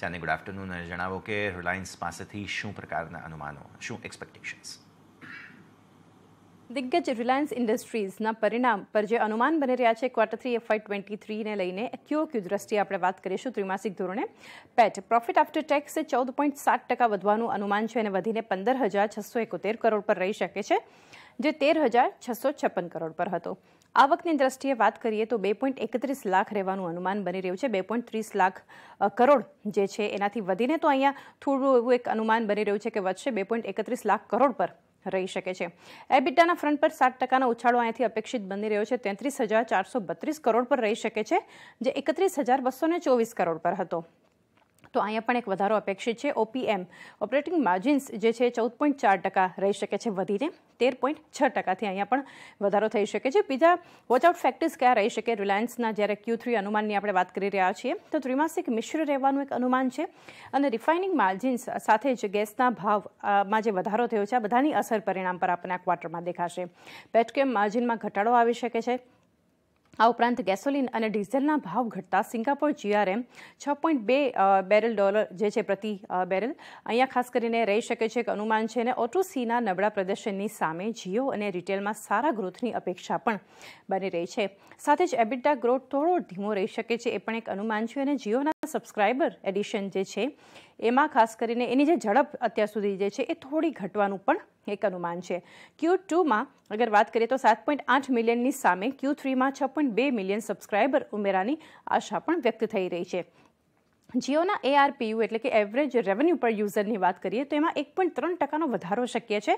ચાંદની good afternoon અને જણાવો કે રિલાયન્સ પાસેથી શું પ્રકારના અનુમાનો શું એક્સપેક્ટેશન્સ દિગ્ગજ રિલાયન્સ ઇન્ડસ્ટ્રીઝના પરિણામ પર જે અનુમાન બની રહ્યા છે ક્વાર્ટર થ્રી એફઆઈ ટ્વેન્ટી થ્રીને લઈને ક્યુ ક્યુ દ્રષ્ટિએ આપણે વાત કરીશું ત્રિમાસિક ધોરણે પેટ પ્રોફિટ આફ્ટર ટેક્સ ચૌદ પોઈન્ટ સાત ટકા વધવાનું અનુમાન છે અને વધીને પંદર હજાર છસો એકોતેર કરોડ પર રહી શકે છે જે તેર હજાર છસો છપ્પન કરોડ પર હતો આવકની દ્રષ્ટિએ વાત કરીએ તો બે પોઈન્ટ એકત્રીસ લાખ રહેવાનું અનુમાન બની રહ્યું છે બે પોઈન્ટ ત્રીસ લાખ કરોડ જે છે એનાથી વધીને તો અહીંયા થોડું એવું એક અનુમાન બની રહ્યું છે કે વધશે બે પોઈન્ટ એકત્રીસ લાખ કરોડ પર રહી શકે છે એબિટાના ફ્રન્ટ પર સાત ટકાનો ઉછાળો અહીંયાથી અપેક્ષિત બની રહ્યો છે તેત્રીસ હજાર ચારસો બત્રીસ કરોડ પર રહી શકે છે જે એકત્રીસ હજાર બસો ચોવીસ કરોડ પર હતો તો અહીંયા પણ એક વધારો અપેક્ષિત છે ઓપીએમ ઓપરેટિંગ માર્જિન્સ જે છે ચૌદ પોઈન્ટ ચાર ટકા રહી શકે છે વધીને તેર પોઈન્ટ છ ટકાથી અહીંયા પણ વધારો થઈ શકે છે બીજા વોચઆઉટ ફેક્ટર્સ કયા રહી શકે રિલાયન્સના જ્યારે ક્યુ થ્રી અનુમાનની આપણે વાત કરી રહ્યા છીએ તો ત્રિમાસિક મિશ્ર રહેવાનું એક અનુમાન છે અને રિફાઇનિંગ માર્જિન્સ સાથે જ ગેસના ભાવમાં જે વધારો થયો છે આ બધાની અસર પરિણામ પર આપણને આ ક્વાર્ટરમાં દેખાશે પેટકેમ માર્જિનમાં ઘટાડો આવી શકે છે આ ઉપરાંત ગેસોલિન અને ડીઝલના ભાવ ઘટતા સિંગાપોર જીઆરએમ છ પોઈન્ટ બે બેરલ ડોલર જે છે પ્રતિ બેરલ અહીંયા ખાસ કરીને રહી શકે છે એક અનુમાન છે અને ઓટોસીના નબળા પ્રદર્શનની સામે જીઓ અને રિટેલમાં સારા ગ્રોથની અપેક્ષા પણ બની રહી છે સાથે જ એબિટા ગ્રોથ થોડો ધીમો રહી શકે છે એ પણ એક અનુમાન છે અને જીઓના સબસ્ક્રાઈબર એડિશન જે છે એમાં ખાસ કરીને એની જે ઝડપ અત્યાર સુધી જે છે એ થોડી ઘટવાનું પણ એક અનુમાન છે ક્યુ ટુમાં અગર વાત કરીએ તો સાત પોઈન્ટ આઠ મિલિયનની સામે ક્યુ થ્રીમાં છ પોઈન્ટ બે મિલિયન સબસ્ક્રાઈબર ઉમેરાની આશા પણ વ્યક્ત થઈ રહી છે જીઓના એઆરપીયુ એટલે કે એવરેજ રેવન્યુ પર યુઝરની વાત કરીએ તો એમાં એક પોઈન્ટ ત્રણ ટકાનો વધારો શક્ય છે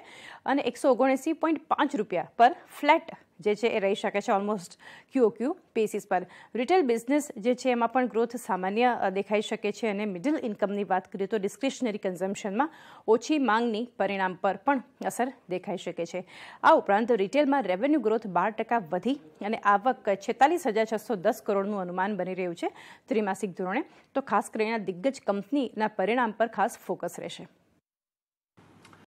અને એકસો ઓગણએંસી પોઈન્ટ પાંચ રૂપિયા પર ફ્લેટ જે છે એ રહી શકે છે ઓલમોસ્ટ ક્યુ ક્યુ બેસિસ પર રિટેલ બિઝનેસ જે છે એમાં પણ ગ્રોથ સામાન્ય દેખાઈ શકે છે અને મિડલ ઇન્કમની વાત કરીએ તો ડિસ્ક્રિશનરી કન્ઝમ્પશનમાં ઓછી માંગની પરિણામ પર પણ અસર દેખાઈ શકે છે આ ઉપરાંત રિટેલમાં રેવન્યુ ગ્રોથ બાર ટકા વધી અને આવક છેતાલીસ હજાર છસો દસ કરોડનું અનુમાન બની રહ્યું છે ત્રિમાસિક ધોરણે તો ખાસ કરીને દિગ્ગજ કંપનીના પરિણામ પર ખાસ ફોકસ રહેશે